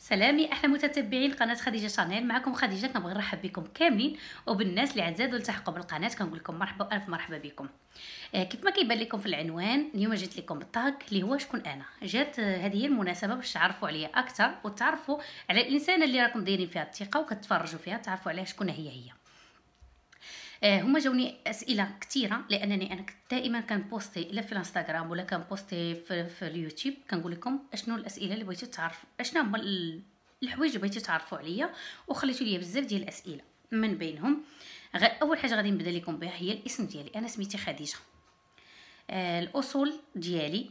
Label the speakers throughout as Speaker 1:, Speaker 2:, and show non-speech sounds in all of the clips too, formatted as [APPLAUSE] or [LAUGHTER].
Speaker 1: سلامي احلى متتبعين قناه خديجه شانيل معكم خديجه كنبغي نرحب بكم كاملين وبالناس اللي عاد زادوا التحقوا بالقناه كنقول لكم مرحبا والف مرحبا بكم آه كيف ما كيبان لكم في العنوان اليوم جيت لكم بالطاق اللي هو شكون انا جات آه، هذه هي المناسبه باش تعرفوا عليا اكثر وتعرفوا على الانسانه اللي راكم دايرين فيها الثقه وكتفرجوا فيها تعرفوا عليها شكون هي هي آه، هما جاوني اسئله كثيره لانني انا دائما كنبوستي لا في الانستغرام ولا كنبوستي في, في اليوتيوب كنقول لكم اشنو الاسئله اللي بغيتو تعرفوا اشنو هما الحوايج اللي بغيتو تعرفوا عليا وخليتو ليا بزاف ديال الاسئله من بينهم اول حاجه غادي نبدا لكم بها هي الاسم ديالي انا سميتي خديجه آه الاصول ديالي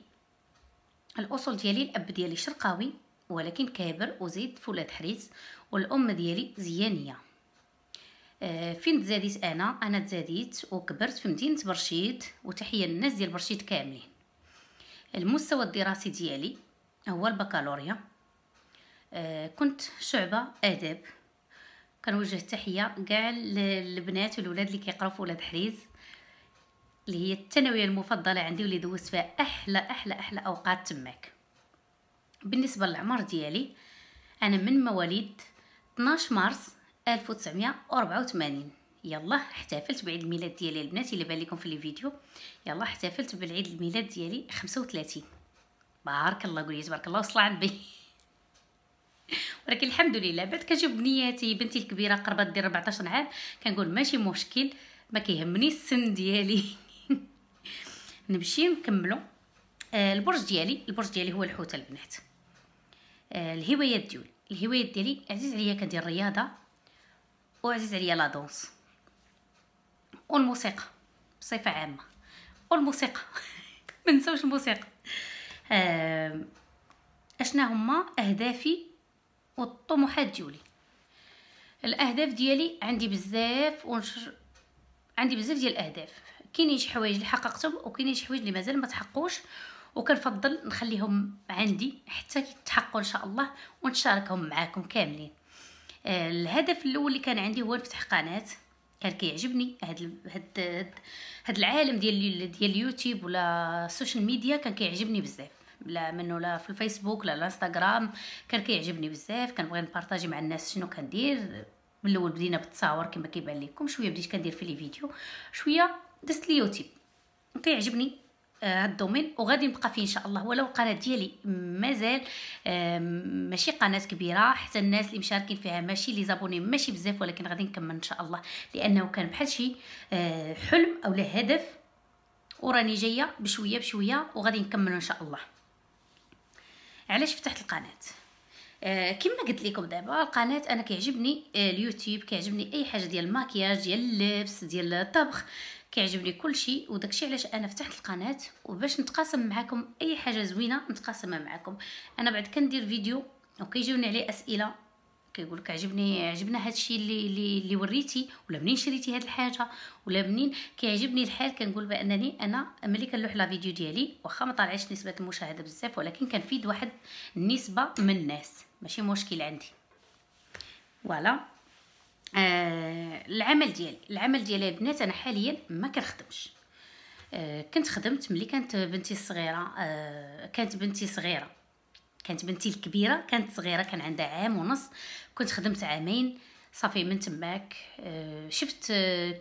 Speaker 1: الاصول ديالي الاب ديالي شرقاوي ولكن كابر وزيد فولاد حريز والام ديالي زيانيه آه، فين تزاديت انا انا تزاديت وكبرت في مدينه برشيد وتحيه للناس ديال برشيد كاملين المستوى الدراسي ديالي هو البكالوريا آه، كنت شعبه اداب كنوجه التحيه كاع للبنات والولاد اللي كيقراو في ولاد حريز اللي هي الثانويه المفضله عندي واللي دوزت فيها احلى احلى احلى اوقات تماك بالنسبه للعمر ديالي انا من مواليد 12 مارس 1984 يلا احتفلت بعيد الميلاد ديالي البنات اللي بان لكم في الفيديو يلا احتفلت بالعيد الميلاد ديالي 35 بارك الله قولي تبارك الله وصل على النبي [LAUGHS] ولكن الحمد لله بعد كنشوف بنياتي بنتي الكبيره قربت دير 14 عام كنقول ماشي مشكل ما كيهمني السن ديالي [LAUGHS] نمشي نكملو آه، البرج ديالي البرج ديالي هو الحوت البنات آه، الهوايات ديالي الهوايات ديالي عزيز عليا كندير رياضه وعزيز عليا لا دونس والموسيقى بصفه عامه والموسيقى [LAUGHS] ما نساوش الموسيقى اشنا هما اهدافي والطموحات ديولي الاهداف ديالي عندي بزاف ونشر عندي بزاف ديال الاهداف كاينين شي حوايج اللي حققتهم وكاينين شي حوايج اللي مازال ما تحققوش وكنفضل نخليهم عندي حتى يتحققوا ان شاء الله ونشاركهم معاكم كاملين آه، الهدف الاول اللي كان عندي هو نفتح قناه كان كيعجبني هاد هاد هاد العالم ديال ديال اليوتيوب ولا السوشيال ميديا كان كيعجبني بزاف لا منه لا في الفيسبوك لا الانستغرام كان كيعجبني بزاف كنبغي نبارطاجي مع الناس شنو كندير من الاول بدينا بالتصاور كما كيبان لكم شويه بديت كندير في لي فيديو شويه دست اليوتيوب كيعجبني آه، هاد الدومين وغادي نبقى فيه ان شاء الله ولو القناه ديالي مازال آه، ماشي قناه كبيره حتى الناس اللي مشاركين فيها ماشي لي زابوني ماشي بزاف ولكن غادي نكمل ان شاء الله لانه كان بحال شي آه، حلم اولا هدف وراني جايه بشويه بشويه وغادي نكمل ان شاء الله علاش فتحت القناه كما قلت لكم دابا القناه انا كيعجبني اليوتيوب كيعجبني اي حاجه ديال الماكياج ديال اللبس ديال الطبخ كيعجبني كلشي وداكشي علاش انا فتحت القناه وباش نتقاسم معكم اي حاجه زوينه نتقاسمها معكم انا بعد كندير فيديو وكيجيوني عليه اسئله كيقول لك عجبني عجبنا هذا الشيء اللي اللي, وريتي ولا منين شريتي هاد الحاجه ولا منين كيعجبني الحال كنقول بانني انا ملي كنلوح لا فيديو ديالي واخا ما طالعش نسبه المشاهده بزاف ولكن كنفيد واحد النسبه من الناس ماشي مشكل عندي فوالا آه، العمل ديالي العمل ديالي البنات انا حاليا ما كنخدمش آه، كنت خدمت ملي كانت بنتي الصغيره آه، كانت بنتي صغيره كانت بنتي الكبيره كانت صغيره كان عندها عام ونص كنت خدمت عامين صافي من تماك شفت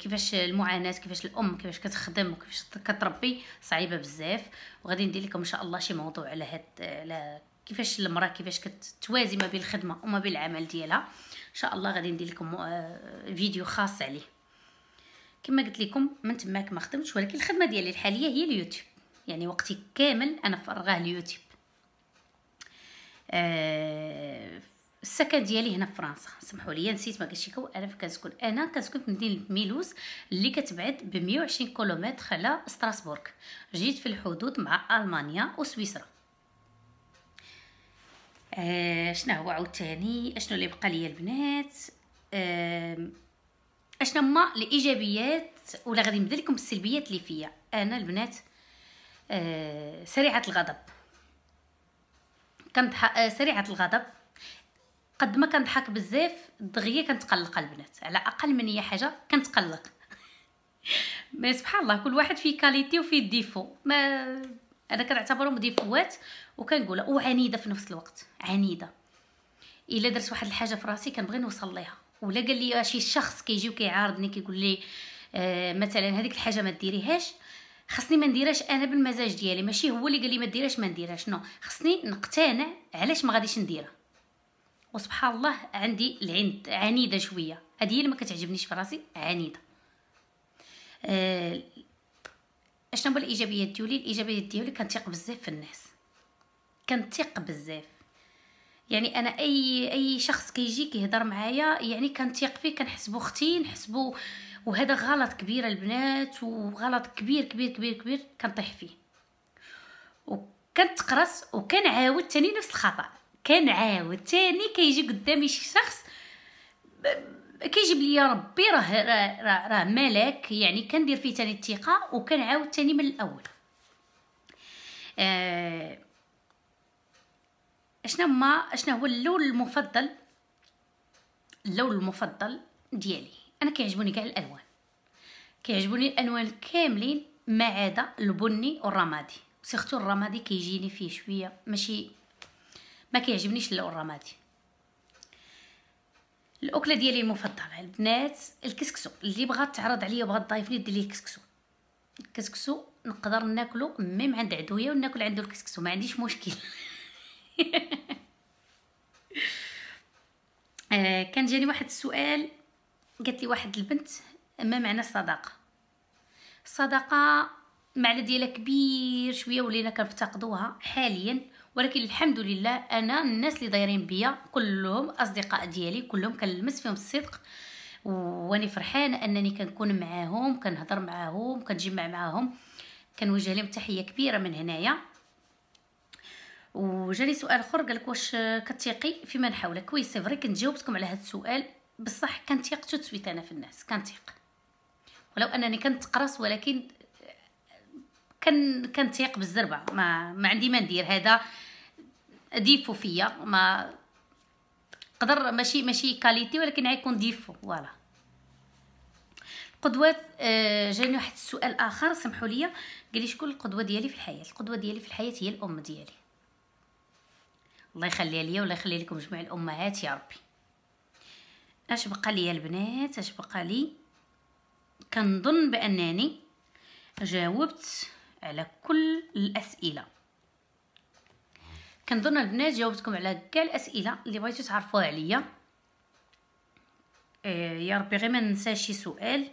Speaker 1: كيفاش المعاناه كيفاش الام كيفاش كتخدم وكيفاش كتربي صعيبه بزاف وغادي ندير لكم ان شاء الله شي موضوع على هاد على كيفاش المراه كيفاش كتوازي ما بين الخدمه وما بين العمل ديالها ان شاء الله غادي ندير لكم آه، فيديو خاص عليه كما قلت لكم من تماك ما خدمتش ولكن الخدمه ديالي الحاليه هي اليوتيوب يعني وقتي كامل انا فرغاه اليوتيوب آه، السكن ديالي هنا في فرنسا سمحوا لي نسيت ما قلتش لكم انا كنسكن انا كنسكن في مدينه ميلوس اللي كتبعد ب 120 كيلومتر على ستراسبورغ جيت في الحدود مع المانيا وسويسرا آه، شنو هو عاوتاني اشنو اللي بقى ليا البنات اشنو هما الايجابيات ولا غادي نبدا لكم بالسلبيات اللي فيا انا البنات آه، سريعه الغضب كنضحك آه، سريعه الغضب قد ما كنضحك بزاف دغيا كنتقلق البنات على اقل من اي حاجه كنتقلق [LAUGHS] ما سبحان الله كل واحد فيه كاليتي وفيه ديفو ما انا كنعتبرهم ديفوات وكنقولها وعنيده في نفس الوقت عنيده الا درت واحد الحاجه في راسي كنبغي نوصل ليها ولا قال لي شي شخص كيجي وكيعارضني كيقول لي آه مثلا هذيك الحاجه ما ديريهاش خصني ما نديرهاش انا بالمزاج ديالي ماشي هو اللي قال لي ما ديرهاش ما نديرهاش نو خصني نقتنع علاش ما غاديش نديرها وسبحان الله عندي العند عنيده شويه هذه اللي ما كتعجبنيش في راسي عنيده شنو هما الايجابيات ديالي الايجابيات ديالي كنتيق بزاف في الناس كنتيق بزاف يعني انا اي اي شخص كيجي كي كيهضر معايا يعني كنتيق فيه كنحسبو اختي نحسبو وهذا غلط كبير البنات وغلط كبير كبير كبير كبير كنطيح فيه وكنتقرص وكنعاود تاني نفس الخطا كنعاود تاني كيجي قدامي شي شخص كيجيب ليا ربي راه راه ملك ملاك يعني كندير فيه تاني الثقه وكنعاود تاني من الاول آه اشنا ما اشنا هو اللون المفضل اللون المفضل ديالي انا كيعجبوني كاع الالوان كيعجبوني الالوان كاملين ما عدا البني والرمادي سيختو الرمادي كيجيني فيه شويه ماشي ما كيعجبنيش اللون الرمادي الاكله ديالي المفضله البنات الكسكسو اللي بغات تعرض عليا بغات تضيفني دير ليه كسكسو الكسكسو نقدر ناكلو ميم عند عدويه وناكل عنده الكسكسو ما عنديش مشكل [LAUGHS] آه كان جاني واحد السؤال قالت لي واحد البنت ما معنى الصداقه الصداقه معنى ديالها كبير شويه ولينا كنفتقدوها حاليا ولكن الحمد لله انا الناس اللي دايرين بيا كلهم اصدقاء ديالي كلهم كنلمس فيهم الصدق واني فرحانه انني كنكون معاهم كنهضر معاهم كنجمع معاهم كنوجه لهم تحيه كبيره من هنايا وجاني سؤال اخر قالك واش كتيقي فيما حولك وي سي فري كنت جاوبتكم على هذا السؤال بصح كنتيق تسويت انا في الناس كنتيق ولو انني كنت قرص ولكن كن كنتيق بالزربه ما, ما عندي ما ندير هذا ديفو فيا ما قدر ماشي ماشي كاليتي ولكن غيكون ديفو فوالا القدوات آه جاني واحد السؤال اخر سمحوا لي قال لي شكون القدوه ديالي في الحياه القدوه ديالي في الحياه هي الام ديالي الله يخليها ليا والله يخلي لكم جميع الامهات يا ربي اش بقى لي البنات اش بقى لي كنظن بانني جاوبت على كل الاسئله كنظن البنات جاوبتكم على كاع الاسئله اللي بغيتو تعرفوها عليا آه، يا ربي غير ما ننساش شي سؤال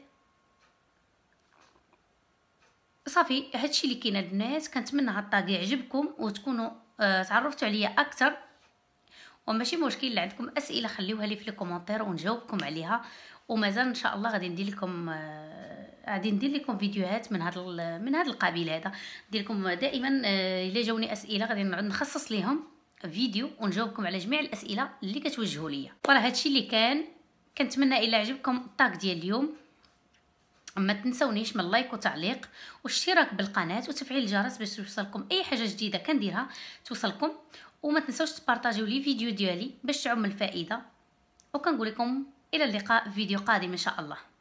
Speaker 1: صافي هادشي اللي كاين البنات كنتمنى هاد الطاق يعجبكم وتكونوا آه، تعرفتوا عليا اكثر وماشي مشكل اللي عندكم اسئله خليوها لي في كومونتير ونجاوبكم عليها ومازال ان شاء الله غادي ندير لكم آه غادي ندير لكم فيديوهات من هذا من هذا القبيل هذا ندير لكم دائما آه، الا جاوني اسئله غادي نعود نخصص ليهم فيديو ونجاوبكم على جميع الاسئله اللي كتوجهوا ليا وراه هادشي اللي كان كنتمنى الا عجبكم الطاق ديال اليوم ما تنسونيش من لايك وتعليق واشتراك بالقناه وتفعيل الجرس باش توصلكم اي حاجه جديده كنديرها توصلكم وما تنسوش تبارطاجيو لي فيديو ديالي باش تعم الفائده وكنقول لكم الى اللقاء في فيديو قادم ان شاء الله